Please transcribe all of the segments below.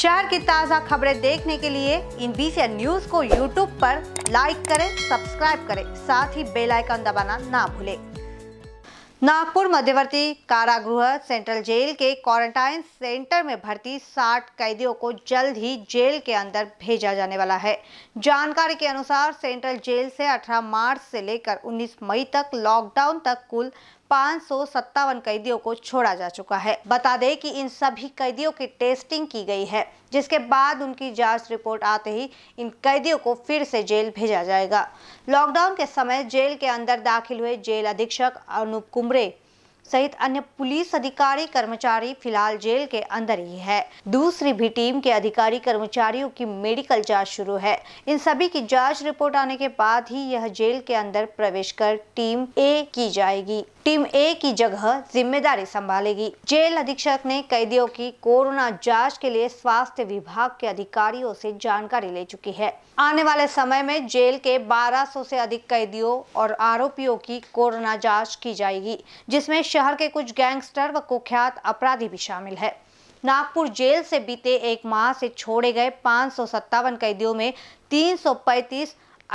शहर की ताज़ा खबरें देखने के लिए इन बीसी न्यूज को यूट्यूब पर लाइक करें सब्सक्राइब करें साथ ही बेल आइकन दबाना ना भूलें नागपुर मध्यवर्ती कारागृह सेंट्रल जेल के क्वारंटाइन सेंटर में भर्ती 60 कैदियों को जल्द ही जेल के अंदर भेजा जाने वाला है जानकारी के अनुसार सेंट्रल जेल से 18 मार्च से लेकर 19 मई तक लॉकडाउन तक कुल पाँच सौ सत्तावन कैदियों को छोड़ा जा चुका है बता दें कि इन सभी कैदियों की टेस्टिंग की गई है जिसके बाद उनकी जांच रिपोर्ट आते ही इन कैदियों को फिर से जेल भेजा जाएगा लॉकडाउन के समय जेल के अंदर दाखिल हुए जेल अधीक्षक अनूप कुमरे सहित अन्य पुलिस अधिकारी कर्मचारी फिलहाल जेल के अंदर ही है दूसरी भी टीम के अधिकारी कर्मचारियों की मेडिकल जांच शुरू है इन सभी की जांच रिपोर्ट आने के बाद ही यह जेल के अंदर प्रवेश कर टीम ए की जाएगी टीम ए की जगह जिम्मेदारी संभालेगी जेल अधीक्षक ने कैदियों की कोरोना जांच के लिए स्वास्थ्य विभाग के अधिकारियों से जानकारी ले चुकी है आने वाले समय में जेल के 1200 से अधिक कैदियों और आरोपियों की कोरोना जांच की जाएगी जिसमें शहर के कुछ गैंगस्टर व कुख्यात अपराधी भी शामिल है नागपुर जेल से बीते एक माह से छोड़े गए पाँच कैदियों में 335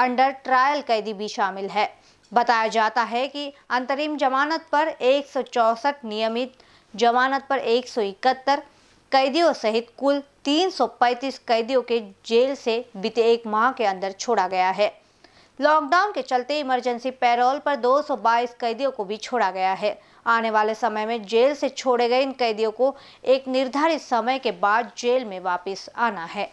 अंडर ट्रायल कैदी भी शामिल है बताया जाता है कि अंतरिम जमानत पर एक नियमित जमानत पर एक कैदियों सहित कुल 335 कैदियों के जेल से बीते एक माह के अंदर छोड़ा गया है लॉकडाउन के चलते इमरजेंसी पैरोल पर 222 कैदियों को भी छोड़ा गया है आने वाले समय में जेल से छोड़े गए इन कैदियों को एक निर्धारित समय के बाद जेल में वापस आना है